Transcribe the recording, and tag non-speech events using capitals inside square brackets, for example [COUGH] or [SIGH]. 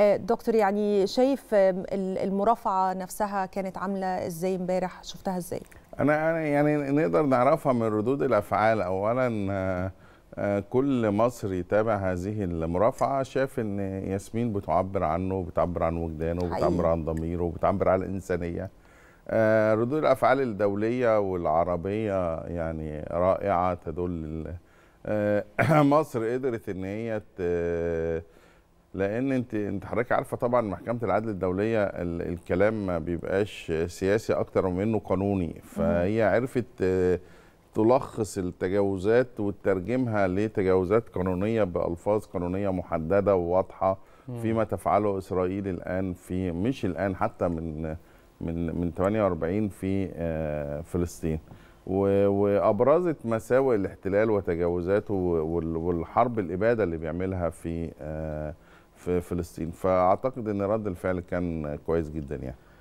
آه، دكتور يعني شايف آه، المرافعه نفسها كانت عامله ازاي امبارح شفتها ازاي انا انا يعني نقدر نعرفها من ردود الافعال اولا آه، كل مصري تابع هذه المرافعه شاف ان ياسمين بتعبر عنه بتعبر عن وجدانه بتعبر عن ضميره بتعبر عن الانسانيه ردود الافعال الدوليه والعربيه يعني رائعه تدل [CLEARS THROAT] مصر قدرت ان هي لان انت انت حضرتك عارفه طبعا محكمه العدل الدوليه الكلام ما بيبقاش سياسي اكتر منه قانوني فهي عرفت آه، تلخص التجاوزات وتترجمها لتجاوزات قانونيه بالفاظ قانونيه محدده وواضحه فيما تفعله اسرائيل الان في مش الان حتى من من من 48 في آه، فلسطين وابرزت مساوئ الاحتلال وتجاوزاته والحرب الاباده اللي بيعملها في آه، في فلسطين فاعتقد ان رد الفعل كان كويس جدا يعني